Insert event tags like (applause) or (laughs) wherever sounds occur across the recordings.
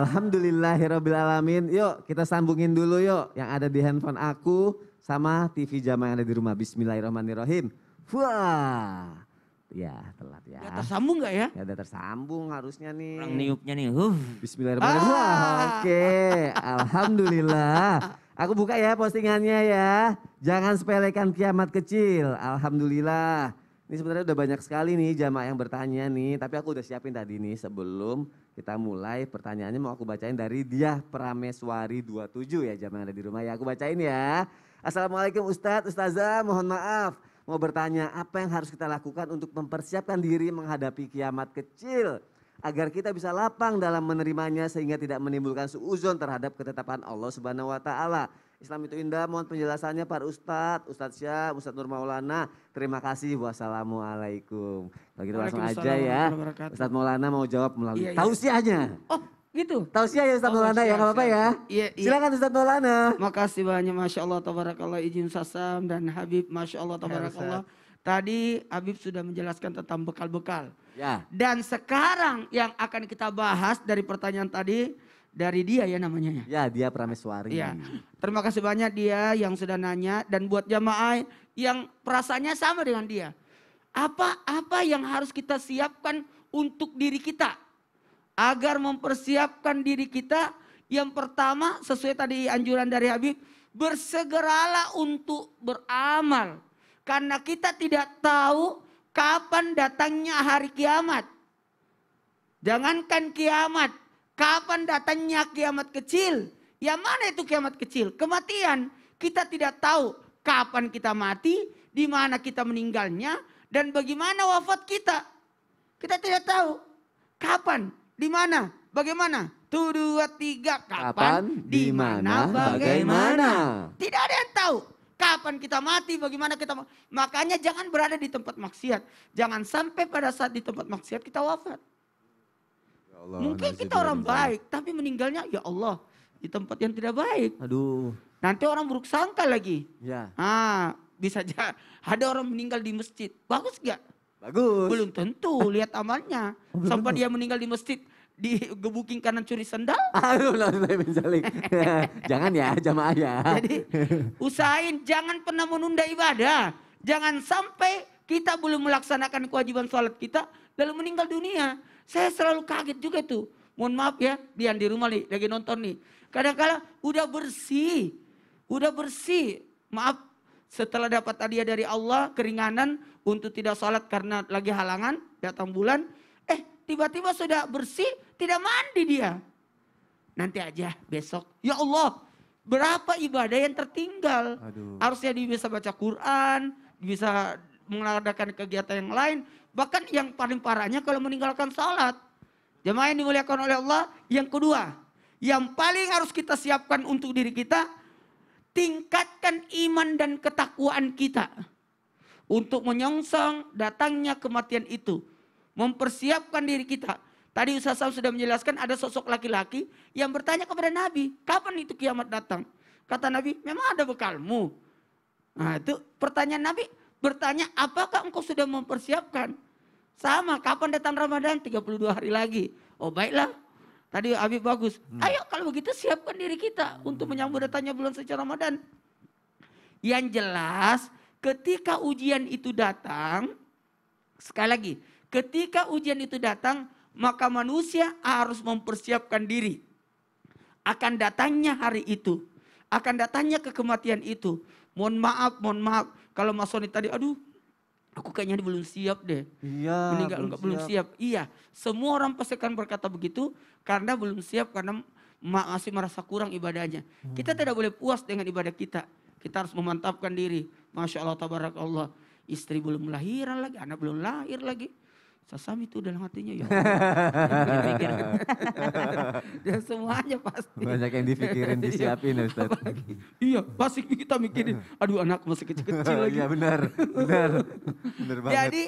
Alhamdulillahirrabbilalamin. Yuk kita sambungin dulu yuk yang ada di handphone aku sama TV jamaah yang ada di rumah. Bismillahirrahmanirrahim. Wah. Ya telat ya. Ya tersambung nggak ya? Ya udah tersambung harusnya nih. Orang niupnya nih. Huh. Bismillahirrahmanirrahim. Ah. oke. Alhamdulillah. Aku buka ya postingannya ya. Jangan sepelekan kiamat kecil. Alhamdulillah. Ini sebenarnya udah banyak sekali nih jamaah yang bertanya nih, tapi aku udah siapin tadi nih sebelum kita mulai pertanyaannya mau aku bacain dari Diah Prameswari 27 ya jamaah ada di rumah ya. Aku bacain ya. Assalamualaikum Ustadz, Ustazah mohon maaf. Mau bertanya apa yang harus kita lakukan untuk mempersiapkan diri menghadapi kiamat kecil agar kita bisa lapang dalam menerimanya sehingga tidak menimbulkan suuzon terhadap ketetapan Allah Subhanahu wa taala. Islam itu indah. Mohon penjelasannya pak Ustadz, Ustadz Syah, Ustadz Nur Maulana. Terima kasih. Wassalamualaikum. Kalau gitu langsung aja ya. Ustadz Maulana mau jawab melalui iya, iya, tausiahnya. Iya. Oh gitu? Tausiah ya Ustadz oh, Maulana ya, Gak apa apa ya. Iya, iya. Silakan Ustadz Maulana. Makasih banyak, Masya Allah, Tabarakallah, izin Sasam dan Habib, Masya Allah, ya, Tabarakallah. Tadi Habib sudah menjelaskan tentang bekal-bekal. Ya. Dan sekarang yang akan kita bahas dari pertanyaan tadi, dari dia ya namanya. Ya, ya dia Prameswari. Ya. Terima kasih banyak dia yang sudah nanya dan buat jamaah yang perasaannya sama dengan dia. Apa apa yang harus kita siapkan untuk diri kita agar mempersiapkan diri kita yang pertama sesuai tadi anjuran dari Habib bersegeralah untuk beramal karena kita tidak tahu kapan datangnya hari kiamat. Jangankan kiamat, Kapan datangnya kiamat kecil? Ya mana itu kiamat kecil? Kematian. Kita tidak tahu kapan kita mati, di mana kita meninggalnya, dan bagaimana wafat kita. Kita tidak tahu kapan, di mana, bagaimana. Tuh dua tiga kapan, kapan di mana, bagaimana. Tidak ada yang tahu kapan kita mati, bagaimana kita makanya jangan berada di tempat maksiat. Jangan sampai pada saat di tempat maksiat kita wafat. Allah, Mungkin kita orang baik, tapi meninggalnya ya Allah di tempat yang tidak baik. Aduh. Nanti orang buruk sangka lagi. Ya. Ah, bisa aja ada orang meninggal di masjid. Bagus gak? Bagus. Belum tentu lihat amalnya. (laughs) Oh, Sampai dia meninggal di masjid di gebukin kanan curi sendal. (laughs) Aduh, (laughs) jangan ya jamaah ya. Jadi usahain jangan pernah menunda ibadah. Jangan sampai kita belum melaksanakan kewajiban sholat kita lalu meninggal dunia. Saya selalu kaget juga tuh. Mohon maaf ya, Bian di rumah nih, lagi nonton nih. Kadang-kadang udah bersih, udah bersih. Maaf, setelah dapat hadiah dari Allah, keringanan untuk tidak sholat karena lagi halangan, datang bulan. Eh, tiba-tiba sudah bersih, tidak mandi dia. Nanti aja besok. Ya Allah, berapa ibadah yang tertinggal? Aduh. Harusnya dia bisa baca Quran, bisa mengadakan kegiatan yang lain. Bahkan yang paling parahnya kalau meninggalkan salat. Jemaah yang dimuliakan oleh Allah, yang kedua, yang paling harus kita siapkan untuk diri kita, tingkatkan iman dan ketakwaan kita untuk menyongsong datangnya kematian itu. Mempersiapkan diri kita. Tadi Ustaz Sam sudah menjelaskan ada sosok laki-laki yang bertanya kepada Nabi, kapan itu kiamat datang? Kata Nabi, memang ada bekalmu. Nah itu pertanyaan Nabi, bertanya apakah engkau sudah mempersiapkan? Sama, kapan datang Ramadan? 32 hari lagi. Oh baiklah, tadi Abi bagus. Hmm. Ayo kalau begitu siapkan diri kita untuk menyambut datangnya bulan suci Ramadan. Yang jelas ketika ujian itu datang, sekali lagi, ketika ujian itu datang, maka manusia harus mempersiapkan diri akan datangnya hari itu, akan datangnya kekematian itu. Mohon maaf, mohon maaf. Kalau Mas Sony tadi, aduh aku kayaknya belum siap deh. Iya. Meninggal belum, siap. belum siap. Iya, semua orang pasti akan berkata begitu karena belum siap karena masih merasa kurang ibadahnya. Hmm. Kita tidak boleh puas dengan ibadah kita. Kita harus memantapkan diri. Masya Allah, tabarakallah. Istri belum lahiran lagi, anak belum lahir lagi sasami itu dalam hatinya ya Allah. (laughs) (laughs) Dan semuanya pasti. Banyak yang dipikirin, (laughs) iya. disiapin ya Ustaz. Apalagi, iya, pasti kita mikirin, aduh anak masih kecil-kecil oh, lagi. Iya benar, benar. benar banget. Jadi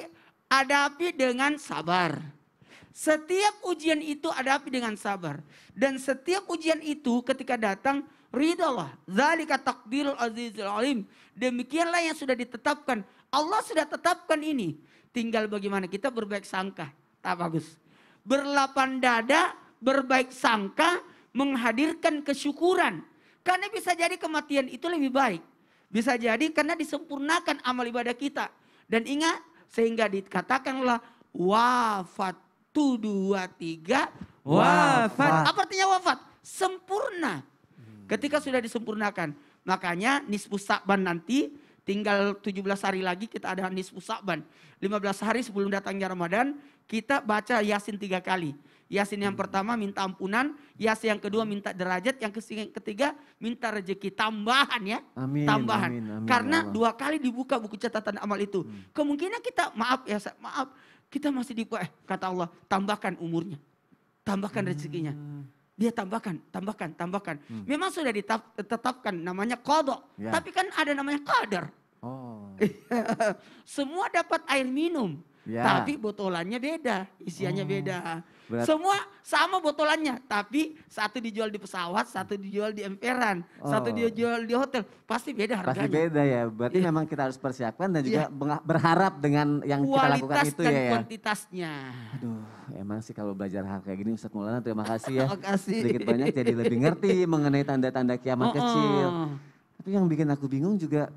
hadapi dengan sabar. Setiap ujian itu hadapi dengan sabar. Dan setiap ujian itu ketika datang Ridhalah. Zalika takdirul azizul alim. Demikianlah yang sudah ditetapkan. Allah sudah tetapkan ini. Tinggal bagaimana kita berbaik sangka. Tak bagus. Berlapan dada, berbaik sangka, menghadirkan kesyukuran. Karena bisa jadi kematian itu lebih baik. Bisa jadi karena disempurnakan amal ibadah kita. Dan ingat, sehingga dikatakanlah wafat tu dua tiga wafat. Apa artinya wafat? Sempurna Ketika sudah disempurnakan, makanya nisfu Sa'ban nanti tinggal 17 hari lagi kita ada nisfu Sa'ban. 15 hari sebelum datangnya Ramadan, kita baca Yasin tiga kali. Yasin yang pertama minta ampunan, Yasin yang kedua minta derajat, yang ketiga minta rezeki tambahan ya, amin, tambahan. Amin, amin, Karena ya Allah. dua kali dibuka buku catatan amal itu, hmm. kemungkinan kita maaf ya, maaf kita masih di Eh, kata Allah tambahkan umurnya, tambahkan hmm. rezekinya. Dia tambahkan, tambahkan, tambahkan. Hmm. Memang sudah ditetapkan namanya kodok. yeah. Tapi kan ada namanya kader. Oh. (laughs) Semua dapat air minum. Ya. Tapi botolannya beda, isiannya oh, beda. Berat. Semua sama botolannya, tapi satu dijual di pesawat, satu dijual di emperan, oh. satu dijual di hotel, pasti beda harganya. Pasti beda ya. Berarti ya. memang kita harus persiapkan dan juga ya. berharap dengan yang Kualitas kita lakukan itu ya. Kualitas dan ya. kuantitasnya. Aduh, emang sih kalau belajar hal kayak gini Ustaz Maulana terima kasih ya. terima (laughs) oh, kasih. Sedikit banyak jadi lebih ngerti (laughs) mengenai tanda-tanda kiamat oh, oh. kecil. Oh. Tapi yang bikin aku bingung juga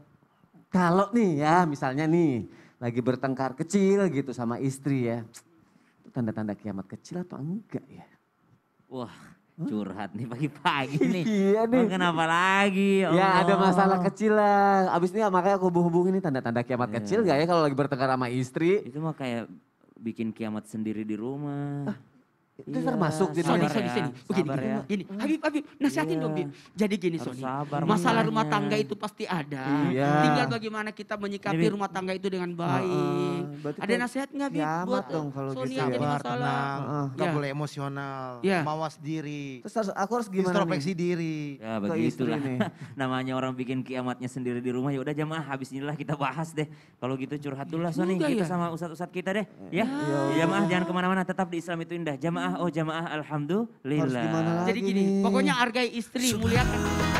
kalau nih ya, misalnya nih lagi bertengkar kecil gitu sama istri ya. Itu tanda-tanda kiamat kecil atau enggak ya? Wah, curhat nih pagi-pagi nih. Iya nih. Oh, kenapa lagi? Oh. Ya ada masalah kecil lah. Abis ini makanya aku hubung-hubungin tanda-tanda kiamat yeah. kecil gak ya kalau lagi bertengkar sama istri. Itu mah kayak bikin kiamat sendiri di rumah. Ah, itu iya. termasuk di gitu, Sony, Sony, ya, Sony. Begini, sabar ya. gini, Habib, Habib, nasihatin dong, Bim. Iya. Jadi gini, Sony. Masalah rumah tangga itu pasti ada. Iya. Tinggal bagaimana kita menyikapi Jadi, rumah tangga itu dengan baik. Uh, ada nasihat nggak, Bim? buat dong kalau Sony gitu. yang jadi masalah? Uh, boleh emosional, Yeah. mawas diri. Terus aku harus gimana Introspeksi nih? diri. Ya, begitulah. (laughs) Namanya orang bikin kiamatnya sendiri di rumah, ya udah jemaah, habis inilah kita bahas deh. Kalau gitu curhat dulu lah, iya Sony. Kita ya. sama ustad-ustad kita deh. Ya, mah jangan kemana-mana, tetap di Islam itu indah. Jemaah jamaah, oh jamaah alhamdulillah. Harus gimana lagi Jadi gini, nih? pokoknya hargai istri, muliakan.